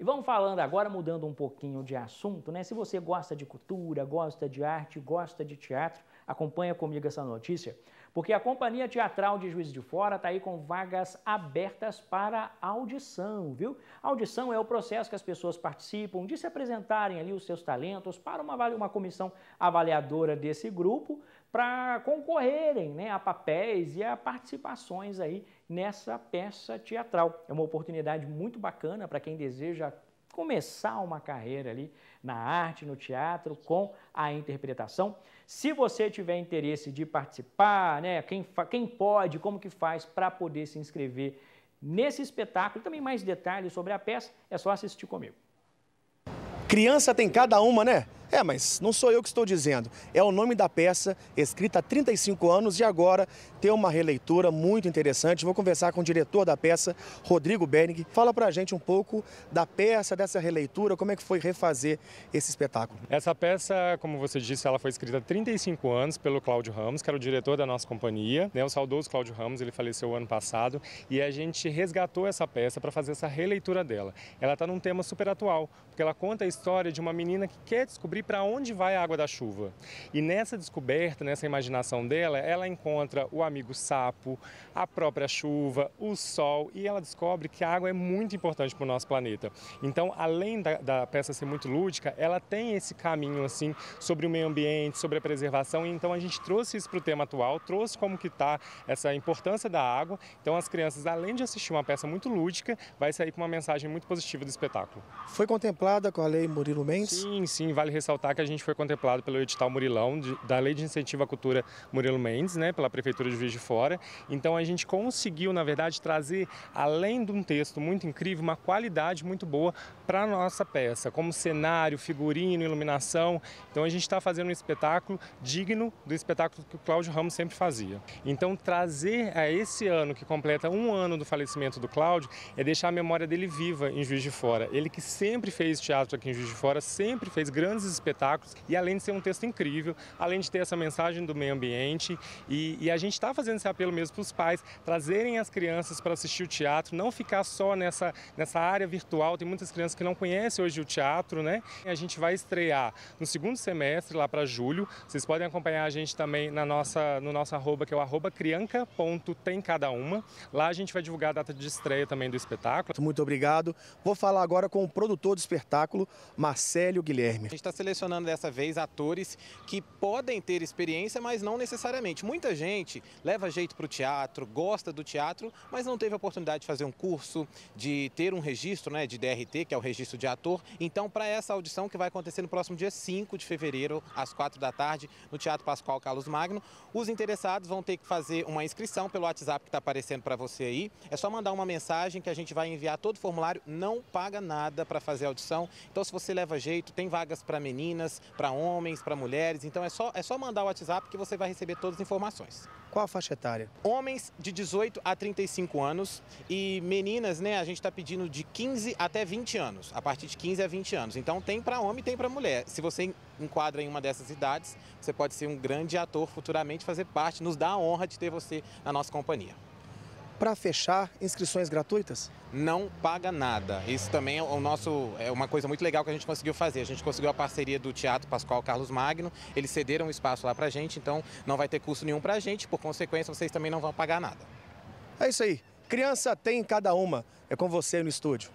E vamos falando agora, mudando um pouquinho de assunto, né? Se você gosta de cultura, gosta de arte, gosta de teatro, acompanha comigo essa notícia porque a Companhia Teatral de Juiz de Fora está aí com vagas abertas para audição, viu? Audição é o processo que as pessoas participam de se apresentarem ali os seus talentos para uma, uma comissão avaliadora desse grupo para concorrerem né, a papéis e a participações aí nessa peça teatral. É uma oportunidade muito bacana para quem deseja começar uma carreira ali na arte, no teatro, com a interpretação. Se você tiver interesse de participar, né, quem, quem pode, como que faz para poder se inscrever nesse espetáculo, também mais detalhes sobre a peça, é só assistir comigo. Criança tem cada uma, né? É, mas não sou eu que estou dizendo. É o nome da peça, escrita há 35 anos e agora tem uma releitura muito interessante. Vou conversar com o diretor da peça, Rodrigo Bering. Fala pra gente um pouco da peça, dessa releitura, como é que foi refazer esse espetáculo. Essa peça, como você disse, ela foi escrita há 35 anos pelo Cláudio Ramos, que era o diretor da nossa companhia, né? o saudoso Cláudio Ramos, ele faleceu ano passado, e a gente resgatou essa peça para fazer essa releitura dela. Ela está num tema super atual, porque ela conta a história de uma menina que quer descobrir descobrir para onde vai a água da chuva. E nessa descoberta, nessa imaginação dela, ela encontra o amigo sapo, a própria chuva, o sol e ela descobre que a água é muito importante para o nosso planeta. Então, além da, da peça ser muito lúdica, ela tem esse caminho assim sobre o meio ambiente, sobre a preservação. E então a gente trouxe isso para o tema atual, trouxe como que está essa importância da água. Então, as crianças, além de assistir uma peça muito lúdica, vai sair com uma mensagem muito positiva do espetáculo. Foi contemplada com a lei Murilo Mendes? Sim, sim, vale ressaltar ressaltar que a gente foi contemplado pelo edital Murilão, de, da Lei de Incentivo à Cultura Murilo Mendes, né, pela Prefeitura de Juiz de Fora. Então a gente conseguiu, na verdade, trazer, além de um texto muito incrível, uma qualidade muito boa para a nossa peça, como cenário, figurino, iluminação. Então a gente está fazendo um espetáculo digno do espetáculo que o Cláudio Ramos sempre fazia. Então trazer a esse ano, que completa um ano do falecimento do Cláudio, é deixar a memória dele viva em Juiz de Fora. Ele que sempre fez teatro aqui em Juiz de Fora, sempre fez grandes espetáculos. E além de ser um texto incrível, além de ter essa mensagem do meio ambiente, e, e a gente está fazendo esse apelo mesmo para os pais trazerem as crianças para assistir o teatro, não ficar só nessa, nessa área virtual. Tem muitas crianças que não conhecem hoje o teatro, né? A gente vai estrear no segundo semestre, lá para julho. Vocês podem acompanhar a gente também na nossa, no nosso arroba, que é o arroba crianca.temcadauma. Lá a gente vai divulgar a data de estreia também do espetáculo. Muito obrigado. Vou falar agora com o produtor do espetáculo, Marcelo Guilherme. A gente está selecionando dessa vez atores que podem ter experiência, mas não necessariamente. Muita gente leva jeito para o teatro, gosta do teatro, mas não teve a oportunidade de fazer um curso, de ter um registro né, de DRT, que é o registro de ator. Então, para essa audição que vai acontecer no próximo dia 5 de fevereiro, às 4 da tarde, no Teatro Pascoal Carlos Magno, os interessados vão ter que fazer uma inscrição pelo WhatsApp que está aparecendo para você aí. É só mandar uma mensagem que a gente vai enviar todo o formulário, não paga nada para fazer a audição. Então, se você leva jeito, tem vagas para meninas meninas, para homens, para mulheres. Então é só, é só mandar o WhatsApp que você vai receber todas as informações. Qual a faixa etária? Homens de 18 a 35 anos e meninas, né, a gente está pedindo de 15 até 20 anos, a partir de 15 a 20 anos. Então tem para homem e tem para mulher. Se você enquadra em uma dessas idades, você pode ser um grande ator futuramente, fazer parte, nos dá a honra de ter você na nossa companhia para fechar inscrições gratuitas? Não paga nada. Isso também é o nosso é uma coisa muito legal que a gente conseguiu fazer. A gente conseguiu a parceria do Teatro Pascoal Carlos Magno. Eles cederam o espaço lá para a gente, então não vai ter custo nenhum para a gente. Por consequência, vocês também não vão pagar nada. É isso aí. Criança tem cada uma. É com você no estúdio.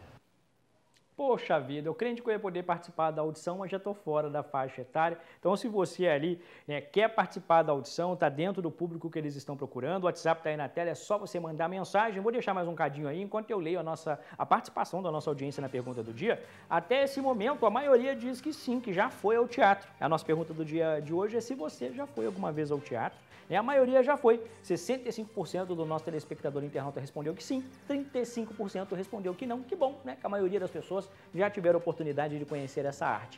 Poxa vida, eu crente que eu ia poder participar da audição, mas já estou fora da faixa etária. Então, se você ali né, quer participar da audição, está dentro do público que eles estão procurando, o WhatsApp está aí na tela, é só você mandar mensagem. Vou deixar mais um cadinho aí, enquanto eu leio a, nossa, a participação da nossa audiência na pergunta do dia. Até esse momento, a maioria diz que sim, que já foi ao teatro. A nossa pergunta do dia de hoje é se você já foi alguma vez ao teatro. Né? A maioria já foi. 65% do nosso telespectador internauta respondeu que sim, 35% respondeu que não. Que bom, né? Que a maioria das pessoas pessoas já tiveram oportunidade de conhecer essa arte.